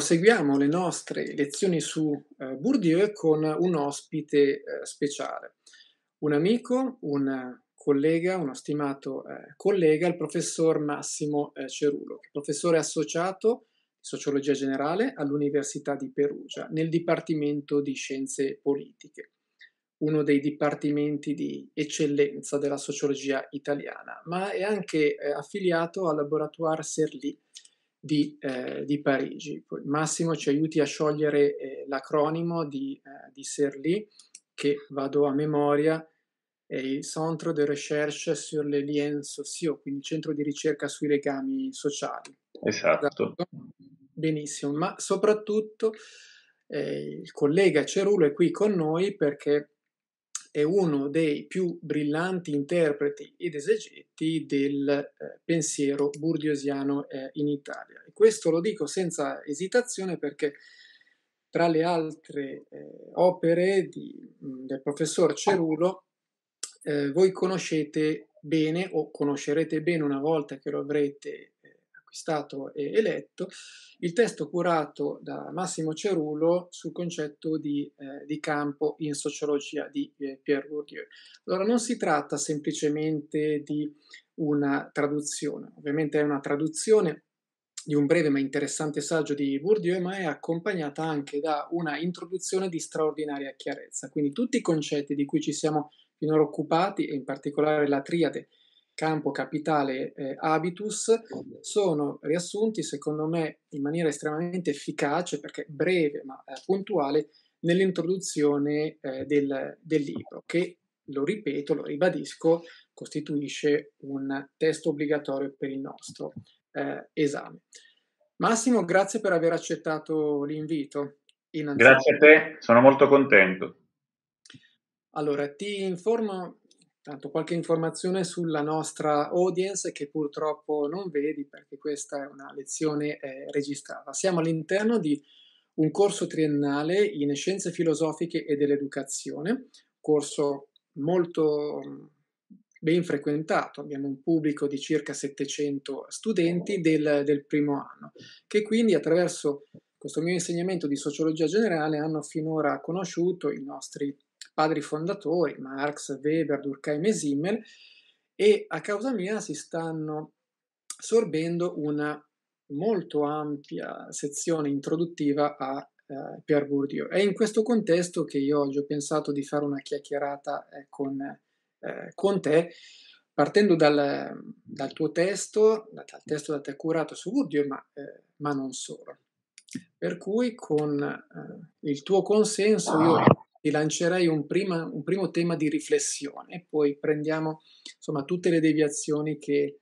proseguiamo le nostre lezioni su eh, Bourdieu con un ospite eh, speciale, un amico, un collega, uno stimato eh, collega, il professor Massimo eh, Cerulo, professore associato di sociologia generale all'Università di Perugia nel Dipartimento di Scienze Politiche, uno dei dipartimenti di eccellenza della sociologia italiana, ma è anche eh, affiliato al Laboratoire Serli di, eh, di Parigi. Poi Massimo ci aiuti a sciogliere eh, l'acronimo di, eh, di Serly, che vado a memoria, è il Centre de Recherche sur les liens sociaux, quindi il centro di ricerca sui legami sociali. Esatto. esatto. Benissimo, ma soprattutto eh, il collega Cerulo è qui con noi perché è uno dei più brillanti interpreti ed esegetti del eh, pensiero burdiosiano eh, in Italia. E questo lo dico senza esitazione perché tra le altre eh, opere di, del professor Cerulo eh, voi conoscete bene o conoscerete bene una volta che lo avrete acquistato e eletto, il testo curato da Massimo Cerulo sul concetto di, eh, di campo in sociologia di eh, Pierre Bourdieu. Allora non si tratta semplicemente di una traduzione, ovviamente è una traduzione di un breve ma interessante saggio di Bourdieu, ma è accompagnata anche da una introduzione di straordinaria chiarezza. Quindi tutti i concetti di cui ci siamo finora occupati, e in particolare la triade campo capitale eh, habitus sono riassunti secondo me in maniera estremamente efficace perché breve ma eh, puntuale nell'introduzione eh, del, del, libro che lo ripeto, lo ribadisco, costituisce un testo obbligatorio per il nostro eh, esame. Massimo, grazie per aver accettato l'invito. Grazie a te, sono molto contento. Allora, ti informo Tanto qualche informazione sulla nostra audience che purtroppo non vedi perché questa è una lezione eh, registrata. Siamo all'interno di un corso triennale in scienze filosofiche e dell'educazione, corso molto ben frequentato, abbiamo un pubblico di circa 700 studenti del, del, primo anno, che quindi attraverso questo mio insegnamento di sociologia generale hanno finora conosciuto i nostri padri fondatori, Marx, Weber, Durkheim e Simmel, e a causa mia si stanno sorbendo una molto ampia sezione introduttiva a eh, Pierre Bourdieu. È in questo contesto che io oggi ho pensato di fare una chiacchierata eh, con, eh, con, te, partendo dal, dal, tuo testo, dal testo da te curato su Bourdieu, ma, eh, ma non solo. Per cui con eh, il tuo consenso io vi lancerei un, prima, un primo tema di riflessione poi prendiamo insomma, tutte le deviazioni che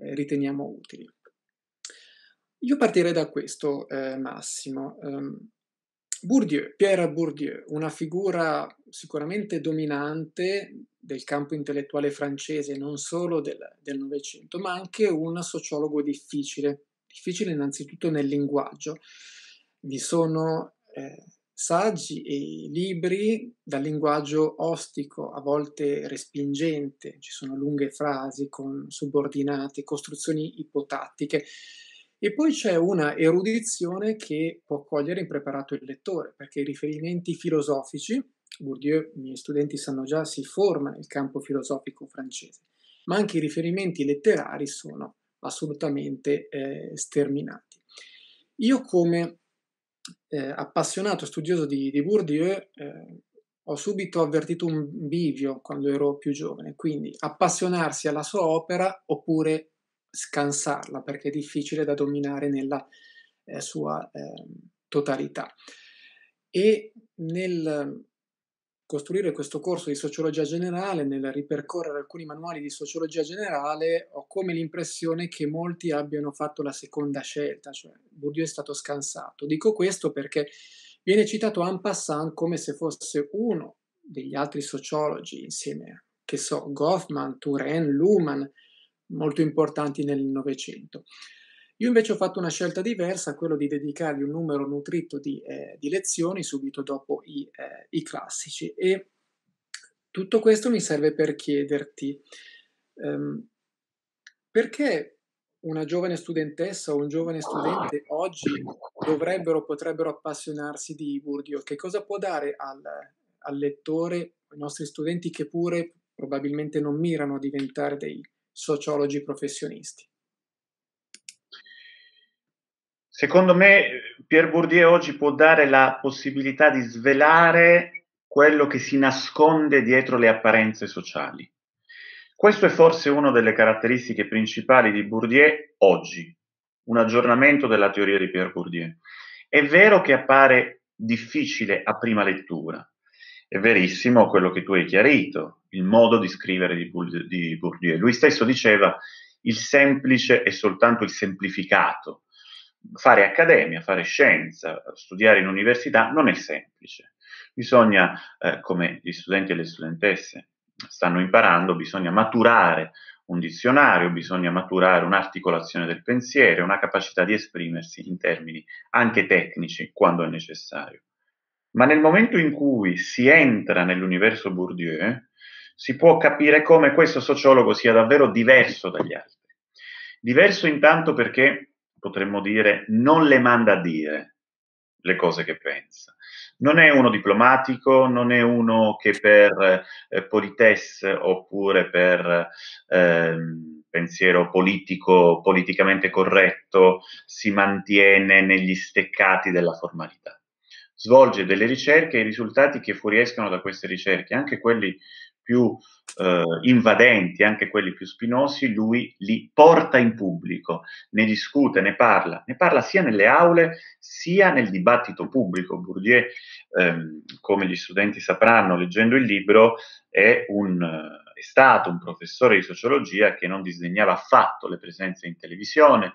eh, riteniamo utili. Io partirei da questo, eh, Massimo. Um, Bourdieu, Pierre Bourdieu, una figura sicuramente dominante del campo intellettuale francese, non solo del Novecento, ma anche un sociologo difficile, difficile innanzitutto nel linguaggio. Vi sono eh, saggi e libri dal linguaggio ostico, a volte respingente, ci sono lunghe frasi con subordinate, costruzioni ipotattiche. E poi c'è una erudizione che può cogliere impreparato il lettore, perché i riferimenti filosofici, Bourdieu, i miei studenti sanno già, si forma nel campo filosofico francese, ma anche i riferimenti letterari sono assolutamente eh, sterminati. Io come eh, appassionato studioso di, di Bourdieu, eh, ho subito avvertito un bivio quando ero più giovane, quindi appassionarsi alla sua opera oppure scansarla perché è difficile da dominare nella eh, sua ehm, totalità. E nel costruire questo corso di sociologia generale, nel ripercorrere alcuni manuali di sociologia generale, ho come l'impressione che molti abbiano fatto la seconda scelta, cioè Bourdieu è stato scansato. Dico questo perché viene citato en passant come se fosse uno degli altri sociologi, insieme a, che so, Goffman, Turen, Luhmann, molto importanti nel Novecento. Io invece ho fatto una scelta diversa, quello di dedicargli un numero nutrito di, eh, di lezioni subito dopo i, eh, i, classici e tutto questo mi serve per chiederti ehm, perché una giovane studentessa o un giovane studente oggi dovrebbero, o potrebbero appassionarsi di Bourdieu, che cosa può dare al, al lettore, ai nostri studenti che pure probabilmente non mirano a diventare dei sociologi professionisti. Secondo me Pierre Bourdieu oggi può dare la possibilità di svelare quello che si nasconde dietro le apparenze sociali. Questo è forse una delle caratteristiche principali di Bourdieu oggi, un aggiornamento della teoria di Pierre Bourdieu. È vero che appare difficile a prima lettura, è verissimo quello che tu hai chiarito, il modo di scrivere di Bourdieu. Lui stesso diceva il semplice è soltanto il semplificato fare accademia, fare scienza, studiare in università non è semplice. Bisogna, eh, come gli studenti e le studentesse stanno imparando, bisogna maturare un dizionario, bisogna maturare un'articolazione del pensiero, una capacità di esprimersi in termini anche tecnici quando è necessario. Ma nel momento in cui si entra nell'universo Bourdieu, si può capire come questo sociologo sia davvero diverso dagli altri. Diverso intanto perché potremmo dire, non le manda a dire le cose che pensa. Non è uno diplomatico, non è uno che per eh, politesse oppure per eh, pensiero politico, politicamente corretto, si mantiene negli steccati della formalità. Svolge delle ricerche e i risultati che fuoriescono da queste ricerche, anche quelli più eh, invadenti, anche quelli più spinosi, lui li porta in pubblico, ne discute, ne parla, ne parla sia nelle aule sia nel dibattito pubblico. Bourdieu, ehm, come gli studenti sapranno leggendo il libro, è, un, è stato un professore di sociologia che non disdegnava affatto le presenze in televisione,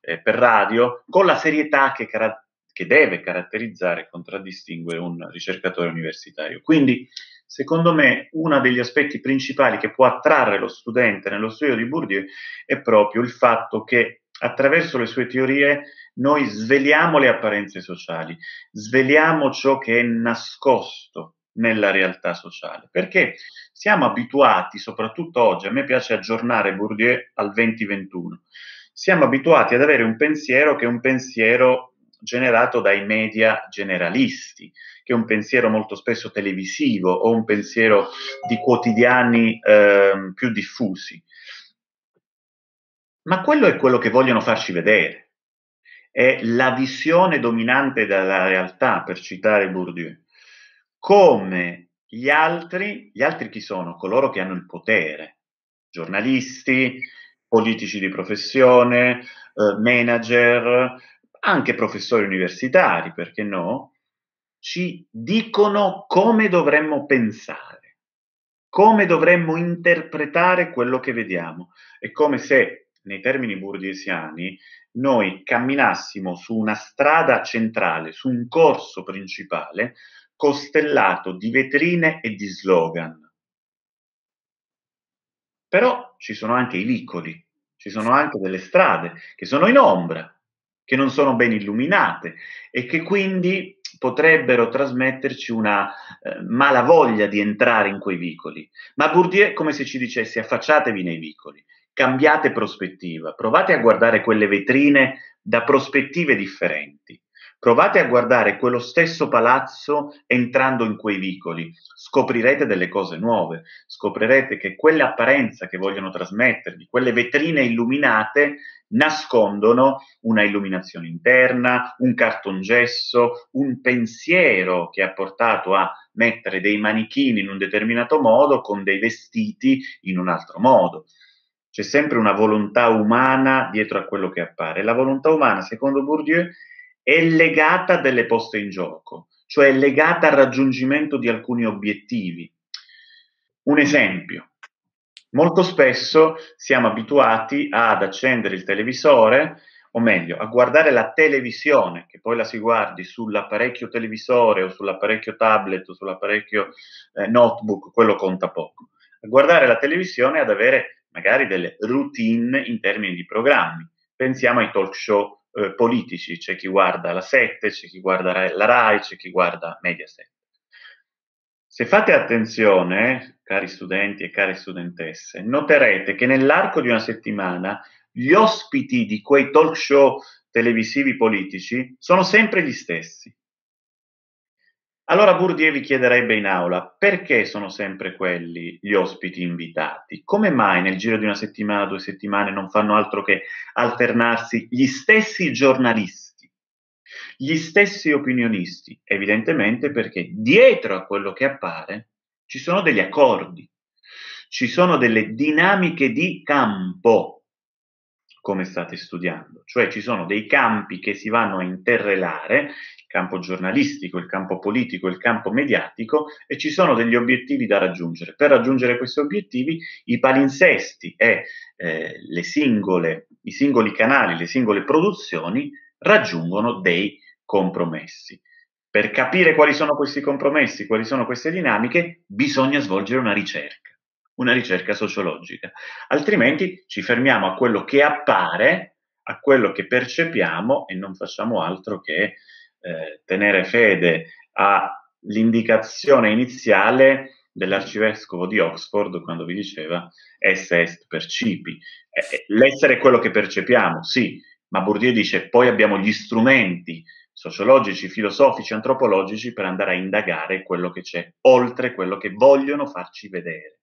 eh, per radio, con la serietà che caratterizza che deve caratterizzare e contraddistingue un ricercatore universitario. Quindi Secondo me uno degli aspetti principali che può attrarre lo studente nello studio di Bourdieu è proprio il fatto che attraverso le sue teorie noi sveliamo le apparenze sociali, sveliamo ciò che è nascosto nella realtà sociale, perché siamo abituati, soprattutto oggi, a me piace aggiornare Bourdieu al 2021, siamo abituati ad avere un pensiero che è un pensiero generato dai media generalisti, che è un pensiero molto spesso televisivo o un pensiero di quotidiani eh, più diffusi. Ma quello è quello che vogliono farci vedere. È la visione dominante della realtà, per citare Bourdieu. Come gli altri, gli altri chi sono? Coloro che hanno il potere, giornalisti, politici di professione, eh, manager, anche professori universitari, perché no, ci dicono come dovremmo pensare, come dovremmo interpretare quello che vediamo. È come se, nei termini burdesiani, noi camminassimo su una strada centrale, su un corso principale, costellato di vetrine e di slogan. Però ci sono anche i vicoli, ci sono anche delle strade che sono in ombra, che non sono ben illuminate e che quindi potrebbero trasmetterci una eh, mala voglia di entrare in quei vicoli. Ma Bourdieu è come se ci dicesse affacciatevi nei vicoli, cambiate prospettiva, provate a guardare quelle vetrine da prospettive differenti. Provate a guardare quello stesso palazzo entrando in quei vicoli, scoprirete delle cose nuove, scoprirete che quell'apparenza che vogliono trasmettervi, quelle vetrine illuminate, nascondono una illuminazione interna, un cartongesso, un pensiero che ha portato a mettere dei manichini in un determinato modo con dei vestiti in un altro modo. C'è sempre una volontà umana dietro a quello che appare. La volontà umana, secondo Bourdieu, è legata a delle poste in gioco, cioè è legata al raggiungimento di alcuni obiettivi. Un esempio, molto spesso siamo abituati ad accendere il televisore, o meglio, a guardare la televisione, che poi la si guardi sull'apparecchio televisore o sull'apparecchio tablet o sull'apparecchio eh, notebook, quello conta poco. A guardare la televisione ad avere magari delle routine in termini di programmi. Pensiamo ai talk show eh, politici, c'è chi guarda la 7, c'è chi guarda la RAI, c'è chi guarda Mediaset. Se fate attenzione, cari studenti e care studentesse, noterete che nell'arco di una settimana gli ospiti di quei talk show televisivi politici sono sempre gli stessi. Allora Bourdieu vi chiederebbe in aula, perché sono sempre quelli gli ospiti invitati? Come mai nel giro di una settimana, due settimane non fanno altro che alternarsi gli stessi giornalisti, gli stessi opinionisti? Evidentemente perché dietro a quello che appare ci sono degli accordi, ci sono delle dinamiche di campo come state studiando, cioè ci sono dei campi che si vanno a interrelare, il campo giornalistico, il campo politico, il campo mediatico, e ci sono degli obiettivi da raggiungere. Per raggiungere questi obiettivi i palinsesti e eh, singole, i singoli canali, le singole produzioni raggiungono dei compromessi. Per capire quali sono questi compromessi, quali sono queste dinamiche, bisogna svolgere una ricerca una ricerca sociologica. Altrimenti ci fermiamo a quello che appare, a quello che percepiamo e non facciamo altro che eh, tenere fede all'indicazione iniziale dell'arcivescovo di Oxford quando vi diceva esse est percipi. Eh, eh l'essere è quello che percepiamo, sì, ma Bourdieu dice poi abbiamo gli strumenti sociologici, filosofici, antropologici per andare a indagare quello che c'è oltre quello che vogliono farci vedere.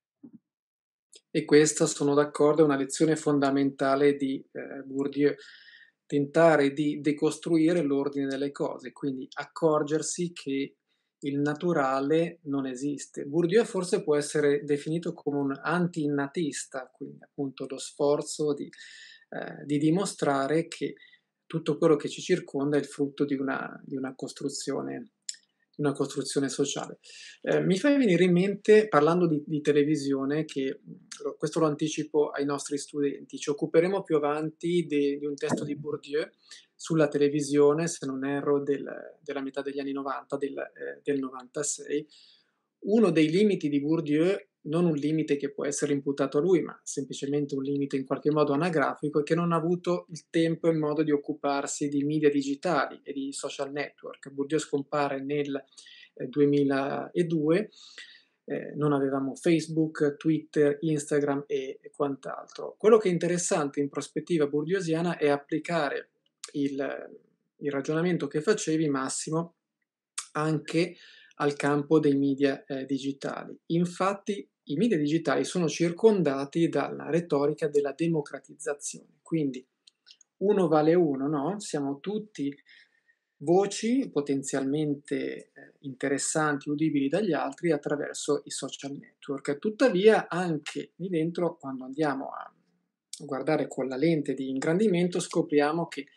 E questa, sono d'accordo, è una lezione fondamentale di eh, Bourdieu, tentare di decostruire l'ordine delle cose, quindi accorgersi che il naturale non esiste. Bourdieu forse può essere definito come un anti-innatista, quindi appunto lo sforzo di, eh, di, dimostrare che tutto quello che ci circonda è il frutto di una, di una costruzione una costruzione sociale. Eh, mi fai venire in mente, parlando di, di televisione, che mm, questo lo anticipo ai nostri studenti, ci occuperemo più avanti di, di un testo di Bourdieu sulla televisione, se non erro, del, della metà degli anni 90, del, eh, del 96, uno dei limiti di Bourdieu, non un limite che può essere imputato a lui, ma semplicemente un limite in qualche modo anagrafico, è che non ha avuto il tempo e modo di occuparsi di media digitali e di social network. Bourdieu scompare nel 2002, eh, eh, non avevamo Facebook, Twitter, Instagram e quant'altro. Quello che è interessante in prospettiva burdiosiana è applicare il, il ragionamento che facevi, Massimo, anche al campo dei media eh, digitali. Infatti i media digitali sono circondati dalla retorica della democratizzazione, quindi uno vale uno, no? Siamo tutti voci potenzialmente eh, interessanti, udibili dagli altri attraverso i social network. Tuttavia, anche lì dentro, quando andiamo a guardare con la lente di ingrandimento, scopriamo che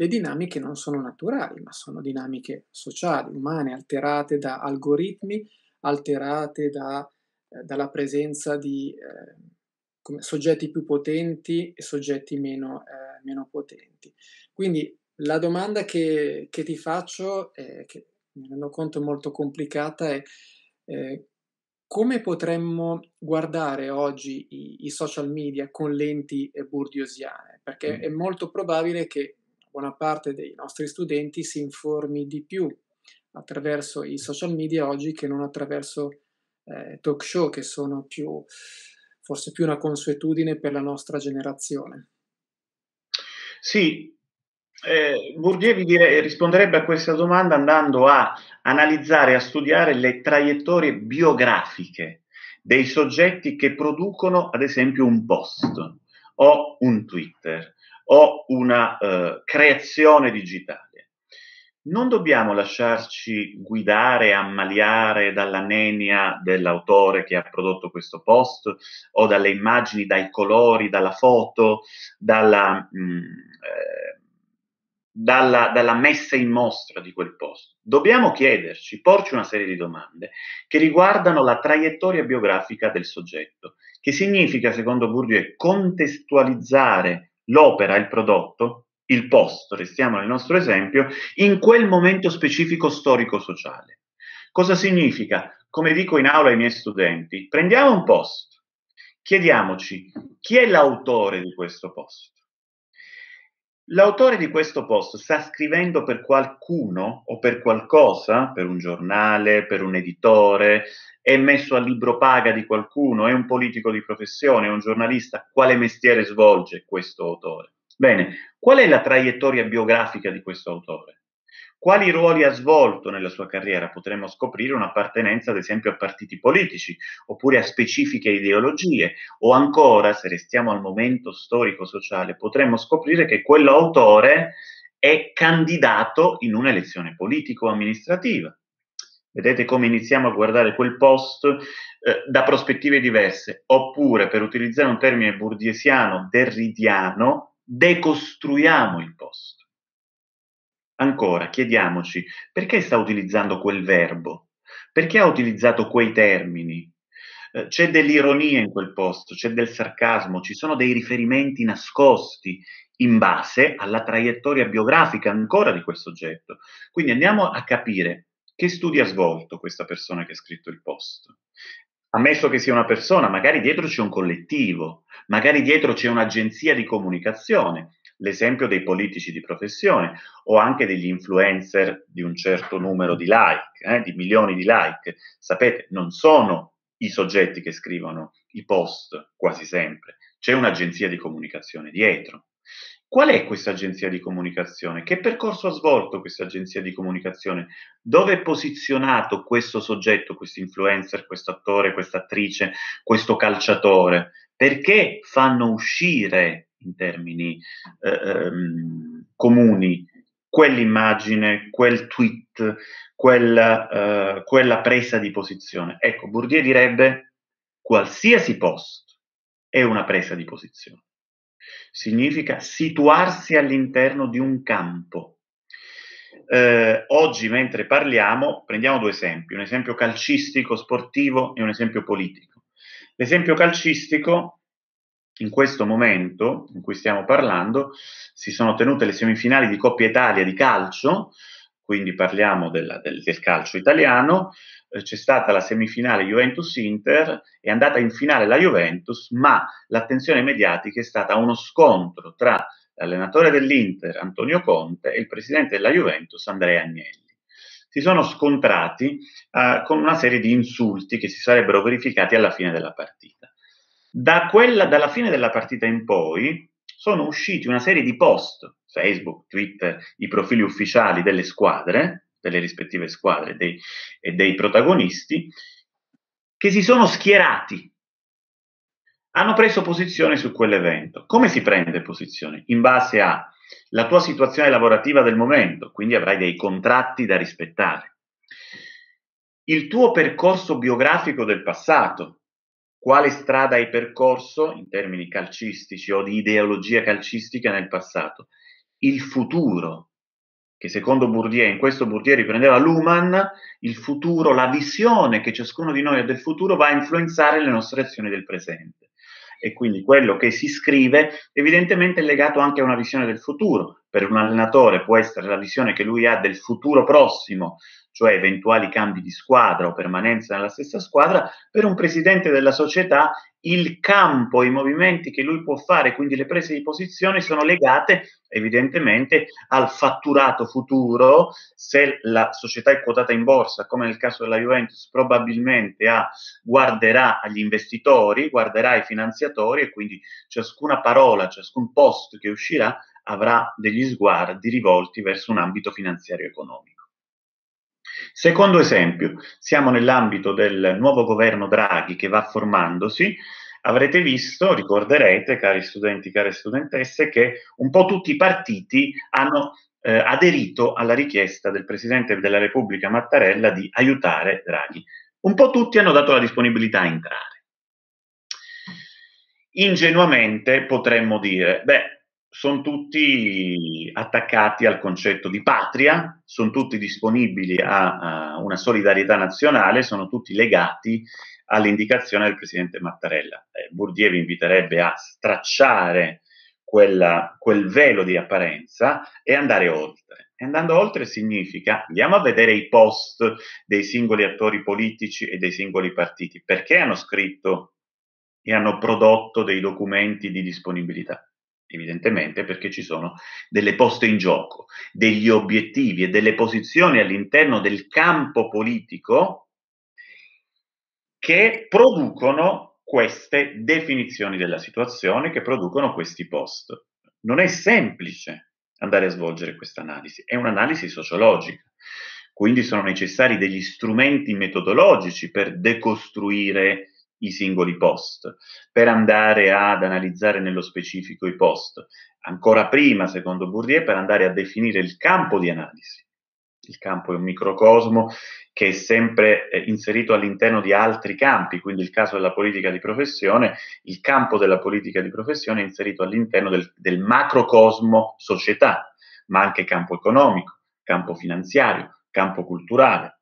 le dinamiche non sono naturali, ma sono dinamiche sociali, umane, alterate da algoritmi, alterate da, eh, dalla presenza di eh, soggetti più potenti e soggetti meno, eh, meno potenti. Quindi la domanda che, che ti faccio, eh, che mi rendo conto è molto complicata, è eh, come potremmo guardare oggi i, i, social media con lenti burdiosiane? Perché mm. è molto probabile che buona parte dei nostri studenti si informi di più attraverso i social media oggi che non attraverso eh, talk show che sono più, forse più una consuetudine per la nostra generazione. Sì, eh, Bourdieu vi dire, risponderebbe a questa domanda andando a analizzare, a studiare le traiettorie biografiche dei soggetti che producono ad esempio un post o un Twitter o una eh, creazione digitale. Non dobbiamo lasciarci guidare, ammaliare dalla nenia dell'autore che ha prodotto questo post o dalle immagini, dai colori, dalla foto, dalla, mh, mm, eh, dalla, dalla messa in mostra di quel post. Dobbiamo chiederci, porci una serie di domande che riguardano la traiettoria biografica del soggetto, che significa, secondo Bourdieu, contestualizzare l'opera, il prodotto, il posto, restiamo nel nostro esempio, in quel momento specifico storico-sociale. Cosa significa? Come dico in aula ai miei studenti, prendiamo un posto, chiediamoci chi è l'autore di questo posto. L'autore di questo posto sta scrivendo per qualcuno o per qualcosa, per un giornale, per un editore, è messo a libro paga di qualcuno, è un politico di professione, è un giornalista, quale mestiere svolge questo autore? Bene, qual è la traiettoria biografica di questo autore? Quali ruoli ha svolto nella sua carriera? Potremmo scoprire un'appartenenza, ad esempio, a partiti politici, oppure a specifiche ideologie, o ancora, se restiamo al momento storico-sociale, potremmo scoprire che quell'autore è candidato in un'elezione politico-amministrativa Vedete come iniziamo a guardare quel post eh, da prospettive diverse, oppure per utilizzare un termine burdiesiano, derridiano, decostruiamo il post. Ancora, chiediamoci perché sta utilizzando quel verbo, perché ha utilizzato quei termini. Eh, c'è dell'ironia in quel posto, c'è del sarcasmo, ci sono dei riferimenti nascosti in base alla traiettoria biografica ancora di quel soggetto. Quindi andiamo a capire che studi ha svolto questa persona che ha scritto il post? Ammesso che sia una persona, magari dietro c'è un collettivo, magari dietro c'è un'agenzia di comunicazione, l'esempio dei politici di professione o anche degli influencer di un certo numero di like, eh, di milioni di like. Sapete, non sono i soggetti che scrivono i post quasi sempre, c'è un'agenzia di comunicazione dietro. Qual è questa agenzia di comunicazione? Che percorso ha svolto questa agenzia di comunicazione? Dove è posizionato questo soggetto, questo influencer, questo attore, questa attrice, questo calciatore? Perché fanno uscire in termini eh, ehm, comuni quell'immagine, quel tweet, quella, eh, quella presa di posizione? Ecco, Bourdieu direbbe qualsiasi post è una presa di posizione significa situarsi all'interno di un campo. Eh, oggi, mentre parliamo, prendiamo due esempi, un esempio calcistico, sportivo e un esempio politico. L'esempio calcistico, in questo momento in cui stiamo parlando, si sono tenute le semifinali di Coppa Italia di calcio, quindi parliamo della, del, del calcio italiano, eh, c'è stata la semifinale Juventus-Inter, è andata in finale la Juventus, ma l'attenzione mediatica è stata uno scontro tra l'allenatore dell'Inter Antonio Conte e il presidente della Juventus Andrea Agnelli. Si sono scontrati eh, con una serie di insulti che si sarebbero verificati alla fine della partita. Da quella, dalla fine della partita in poi sono usciti una serie di post, Facebook, Twitter, i profili ufficiali delle squadre, delle rispettive squadre dei, e dei protagonisti, che si sono schierati, hanno preso posizione su quell'evento. Come si prende posizione? In base alla tua situazione lavorativa del momento, quindi avrai dei contratti da rispettare. Il tuo percorso biografico del passato, quale strada hai percorso in termini calcistici o di ideologia calcistica nel passato, il futuro che secondo Bourdieu, in questo Bourdieu riprendeva Luhmann, il futuro, la visione che ciascuno di noi ha del futuro va a influenzare le nostre azioni del presente. E quindi quello che si scrive evidentemente è legato anche a una visione del futuro, per un allenatore può essere la visione che lui ha del futuro prossimo, cioè eventuali cambi di squadra o permanenza nella stessa squadra, per un presidente della società il campo, i movimenti che lui può fare, quindi le prese di posizione sono legate evidentemente al fatturato futuro, se la società è quotata in borsa, come nel caso della Juventus, probabilmente ha, guarderà agli investitori, guarderà ai finanziatori e quindi ciascuna parola, ciascun post che uscirà avrà degli sguardi rivolti verso un ambito finanziario economico. Secondo esempio, siamo nell'ambito del nuovo governo Draghi che va formandosi. Avrete visto, ricorderete, cari studenti, care studentesse, che un po' tutti i partiti hanno eh, aderito alla richiesta del Presidente della Repubblica Mattarella di aiutare Draghi. Un po' tutti hanno dato la disponibilità a entrare. Ingenuamente potremmo dire, beh, sono tutti attaccati al concetto di patria, sono tutti disponibili a, a, una solidarietà nazionale, sono tutti legati all'indicazione del presidente Mattarella. Eh, Bourdieu vi inviterebbe a stracciare quella, quel velo di apparenza e andare oltre. E andando oltre significa andiamo a vedere i post dei singoli attori politici e dei singoli partiti, perché hanno scritto e hanno prodotto dei documenti di disponibilità evidentemente perché ci sono delle poste in gioco, degli obiettivi e delle posizioni all'interno del campo politico che producono queste definizioni della situazione, che producono questi post. Non è semplice andare a svolgere questa analisi, è un'analisi sociologica, quindi sono necessari degli strumenti metodologici per decostruire i singoli post, per andare ad analizzare nello specifico i post, ancora prima, secondo Bourdieu, per andare a definire il campo di analisi. Il campo è un microcosmo che è sempre eh, inserito all'interno di altri campi, quindi il caso della politica di professione, il campo della politica di professione è inserito all'interno del, del macrocosmo società, ma anche campo economico, campo finanziario, campo culturale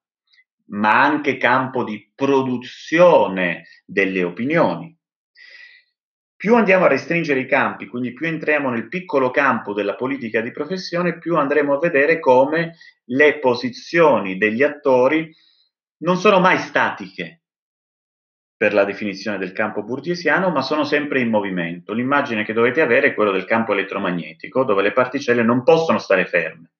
ma anche campo di produzione delle opinioni. Più andiamo a restringere i campi, quindi più entriamo nel piccolo campo della politica di professione, più andremo a vedere come le posizioni degli attori non sono mai statiche per la definizione del campo burgesiano, ma sono sempre in movimento. L'immagine che dovete avere è quella del campo elettromagnetico, dove le particelle non possono stare ferme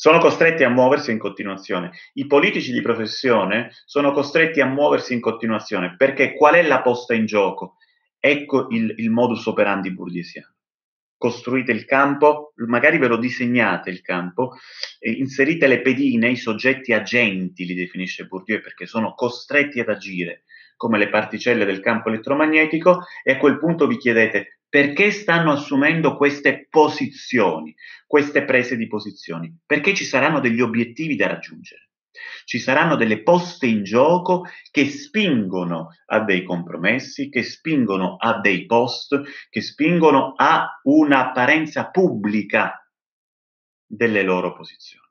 sono costretti a muoversi in continuazione. I politici di professione sono costretti a muoversi in continuazione perché qual è la posta in gioco? Ecco il, il modus operandi burghesiano costruite il campo, magari ve lo disegnate il campo, inserite le pedine, i soggetti agenti li definisce Bourdieu perché sono costretti ad agire come le particelle del campo elettromagnetico e a quel punto vi chiedete perché stanno assumendo queste posizioni, queste prese di posizioni? Perché ci saranno degli obiettivi da raggiungere, ci saranno delle poste in gioco che spingono a dei compromessi, che spingono a dei post, che spingono a un'apparenza pubblica delle loro posizioni.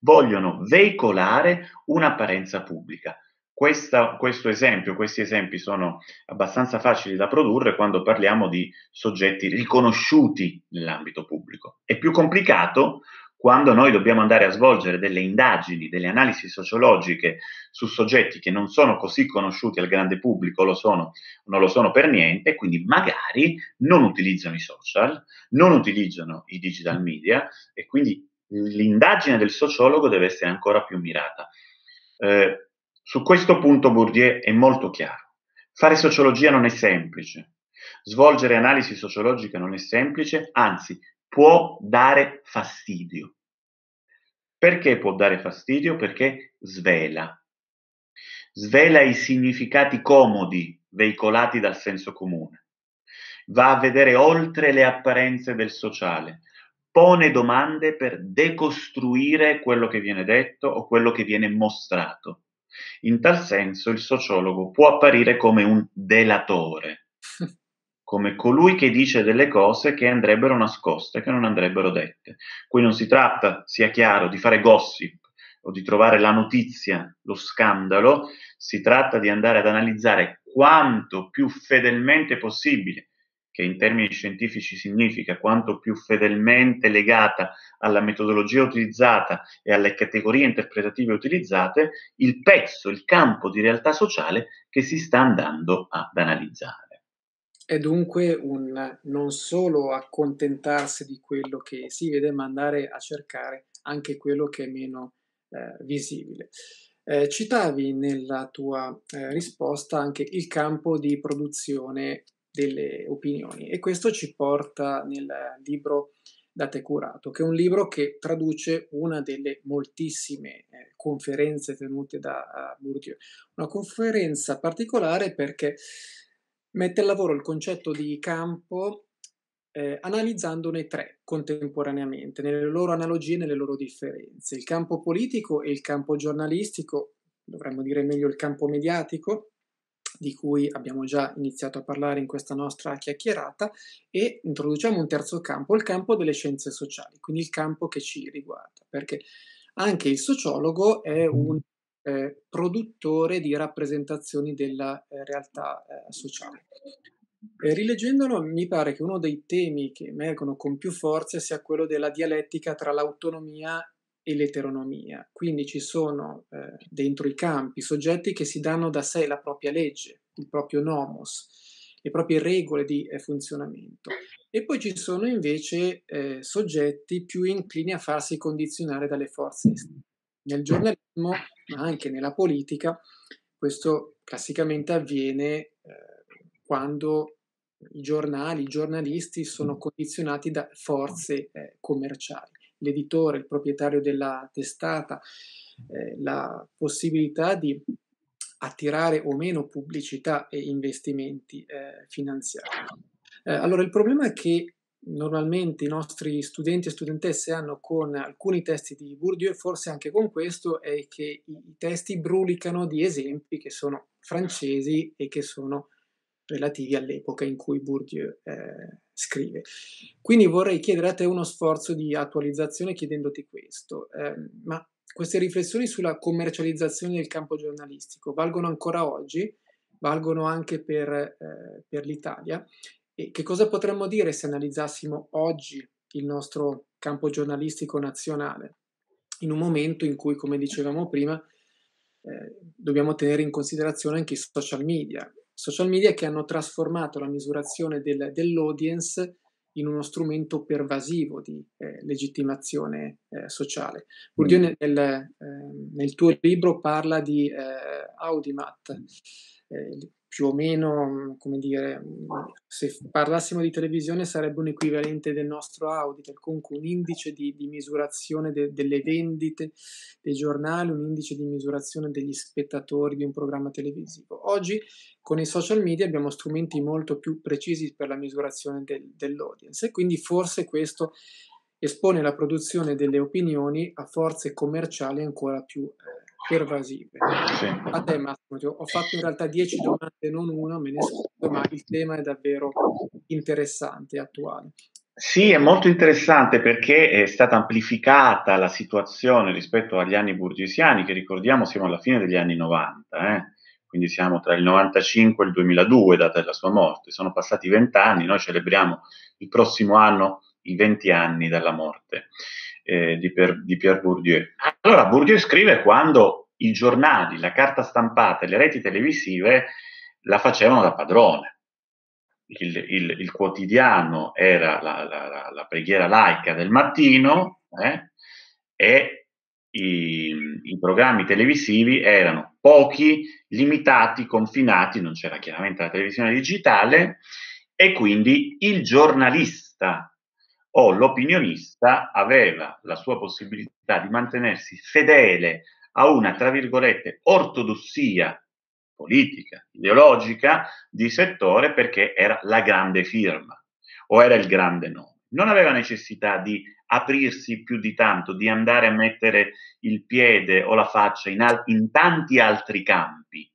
Vogliono veicolare un'apparenza pubblica, questa, questo esempio, questi esempi sono abbastanza facili da produrre quando parliamo di soggetti riconosciuti nell'ambito pubblico. È più complicato quando noi dobbiamo andare a svolgere delle indagini, delle analisi sociologiche su soggetti che non sono così conosciuti al grande pubblico, lo sono, non lo sono per niente, quindi magari non utilizzano i social, non utilizzano i digital media e quindi l'indagine del sociologo deve essere ancora più mirata. Eh, su questo punto Bourdieu è molto chiaro. Fare sociologia non è semplice. Svolgere analisi sociologica non è semplice, anzi può dare fastidio. Perché può dare fastidio? Perché svela. Svela i significati comodi veicolati dal senso comune. Va a vedere oltre le apparenze del sociale. Pone domande per decostruire quello che viene detto o quello che viene mostrato. In tal senso il sociologo può apparire come un delatore, come colui che dice delle cose che andrebbero nascoste, che non andrebbero dette. Qui non si tratta, sia chiaro, di fare gossip o di trovare la notizia, lo scandalo, si tratta di andare ad analizzare quanto più fedelmente possibile che in termini scientifici significa quanto più fedelmente legata alla metodologia utilizzata e alle categorie interpretative utilizzate, il pezzo, il campo di realtà sociale che si sta andando ad analizzare. È dunque un non solo accontentarsi di quello che si vede, ma andare a cercare anche quello che è meno eh, visibile. Eh, citavi nella tua eh, risposta anche il campo di produzione delle opinioni. E questo ci porta nel libro da curato, che è un libro che traduce una delle moltissime eh, conferenze tenute da eh, Bourdieu. Una conferenza particolare perché mette al lavoro il concetto di campo eh, analizzandone tre contemporaneamente, nelle loro analogie e nelle loro differenze, il campo politico e il campo giornalistico, dovremmo dire meglio il campo mediatico, di cui abbiamo già iniziato a parlare in questa nostra chiacchierata e introduciamo un terzo campo, il campo delle scienze sociali, quindi il campo che ci riguarda, perché anche il sociologo è un eh, produttore di rappresentazioni della eh, realtà eh, sociale. E rileggendolo mi pare che uno dei temi che emergono con più forza sia quello della dialettica tra l'autonomia e l'eteronomia. Quindi ci sono eh, dentro i campi soggetti che si danno da sé la propria legge, il proprio nomos, le proprie regole di eh, funzionamento. E poi ci sono invece eh, soggetti più inclini a farsi condizionare dalle forze esterne. Nel giornalismo, ma anche nella politica, questo classicamente avviene eh, quando i giornali, i giornalisti sono condizionati da forze eh, commerciali l'editore, il proprietario della testata, eh, la possibilità di attirare o meno pubblicità e investimenti eh, finanziari. Eh, allora, il problema che normalmente i nostri studenti e studentesse hanno con alcuni testi di Bourdieu forse anche con questo è che i testi brulicano di esempi che sono francesi e che sono relativi all'epoca in cui Bourdieu eh, scrive. Quindi vorrei chiedere a te uno sforzo di attualizzazione chiedendoti questo, eh, ma queste riflessioni sulla commercializzazione del campo giornalistico valgono ancora oggi, valgono anche per, eh, per l'Italia e che cosa potremmo dire se analizzassimo oggi il nostro campo giornalistico nazionale in un momento in cui, come dicevamo prima, eh, dobbiamo tenere in considerazione anche i social media social media che hanno trasformato la misurazione del, dell'audience in uno strumento pervasivo di eh, legittimazione eh, sociale. Bourdieu mm. nel, eh, nel, tuo libro parla di eh, Audimat, eh, più o meno, come dire, se parlassimo di televisione sarebbe un equivalente del nostro audit, comunque un indice di, di misurazione de, delle vendite dei giornali, un indice di misurazione degli spettatori di un programma televisivo. Oggi con i social media abbiamo strumenti molto più precisi per la misurazione del, dell'audience e quindi forse questo espone la produzione delle opinioni a forze commerciali ancora più... Eh, pervasive. Sì. A te Massimo, ho fatto in realtà dieci domande, non una, me ne scuso, ma il tema è davvero interessante e attuale. Sì, è molto interessante perché è stata amplificata la situazione rispetto agli anni burgesiani, che ricordiamo siamo alla fine degli anni 90, eh? quindi siamo tra il 95 e il 2002, data della sua morte. Sono passati vent'anni, noi celebriamo il prossimo anno i 20 anni dalla morte eh, di, per, di Pierre Bourdieu. Allora, Bourdieu scrive quando i giornali, la carta stampata e le reti televisive la facevano da padrone. Il, il, il, quotidiano era la, la, la, la, preghiera laica del mattino eh, e i, i, programmi televisivi erano pochi, limitati, confinati, non c'era chiaramente la televisione digitale e quindi il giornalista o l'opinionista aveva la sua possibilità di mantenersi fedele a una, tra virgolette, ortodossia politica, ideologica di settore perché era la grande firma o era il grande nome. Non aveva necessità di aprirsi più di tanto, di andare a mettere il piede o la faccia in, al- in tanti altri campi.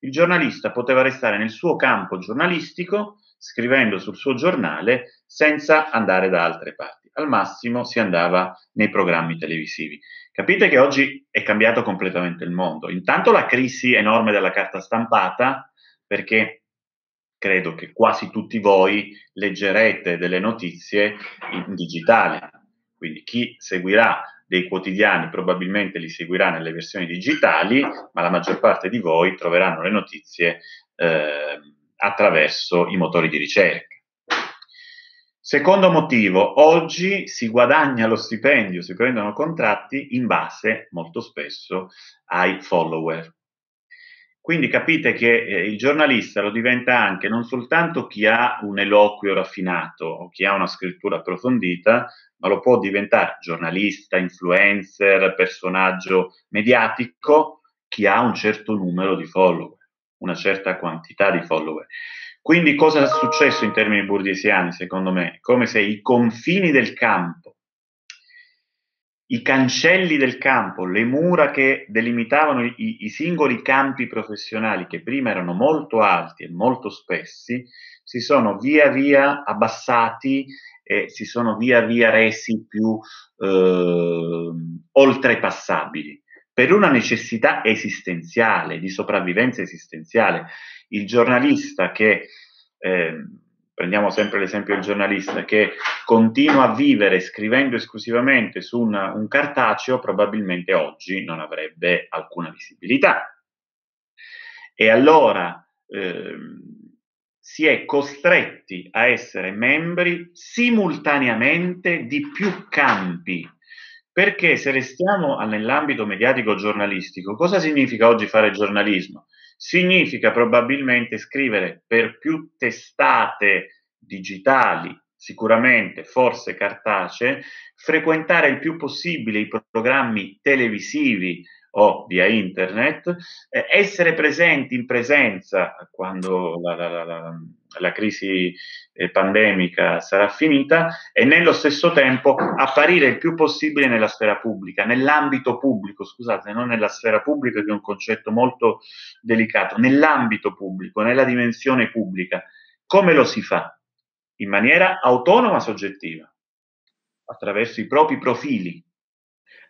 Il giornalista poteva restare nel suo campo giornalistico, scrivendo sul suo giornale senza andare da altre parti. Al massimo si andava nei programmi televisivi. Capite che oggi è cambiato completamente il mondo. Intanto la crisi enorme della carta stampata, perché credo che quasi tutti voi leggerete delle notizie in digitale. Quindi chi seguirà dei quotidiani probabilmente li seguirà nelle versioni digitali, ma la maggior parte di voi troveranno le notizie eh, attraverso i motori di ricerca. Secondo motivo, oggi si guadagna lo stipendio, si prendono contratti in base molto spesso ai follower. Quindi capite che eh, il giornalista lo diventa anche non soltanto chi ha un eloquio raffinato o chi ha una scrittura approfondita, ma lo può diventare giornalista, influencer, personaggio mediatico, chi ha un certo numero di follower, una certa quantità di follower. Quindi cosa è successo in termini borghesiani, secondo me? Come se i confini del campo, i cancelli del campo, le mura che delimitavano i, i singoli campi professionali, che prima erano molto alti e molto spessi, si sono via via abbassati e si sono via via resi più eh, oltrepassabili per una necessità esistenziale, di sopravvivenza esistenziale. Il giornalista che, eh, prendiamo sempre l'esempio del giornalista, che continua a vivere scrivendo esclusivamente su una, un cartaceo, probabilmente oggi non avrebbe alcuna visibilità. E allora eh, si è costretti a essere membri simultaneamente di più campi perché se restiamo nell'ambito mediatico giornalistico, cosa significa oggi fare giornalismo? Significa probabilmente scrivere per più testate digitali, sicuramente, forse cartacee, frequentare il più possibile i programmi televisivi, o via internet, eh, essere presenti in presenza quando la, la, la, la crisi eh, pandemica sarà finita e nello stesso tempo apparire il più possibile nella sfera pubblica, nell'ambito pubblico, scusate, non nella sfera pubblica che è un concetto molto delicato, nell'ambito pubblico, nella dimensione pubblica. Come lo si fa? In maniera autonoma, soggettiva, attraverso i propri profili,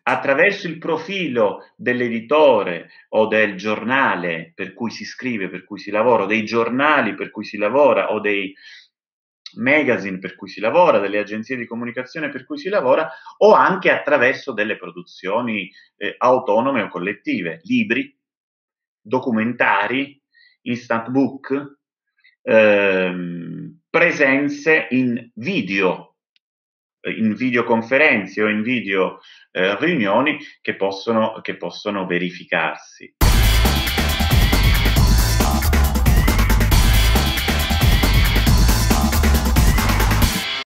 attraverso il profilo dell'editore o del giornale per cui si scrive, per cui si lavora, o dei giornali per cui si lavora, o dei magazine per cui si lavora, delle agenzie di comunicazione per cui si lavora, o anche attraverso delle produzioni eh, autonome o collettive, libri, documentari, instant book, ehm, presenze in video in videoconferenze o in video eh, riunioni che possono, che possono verificarsi.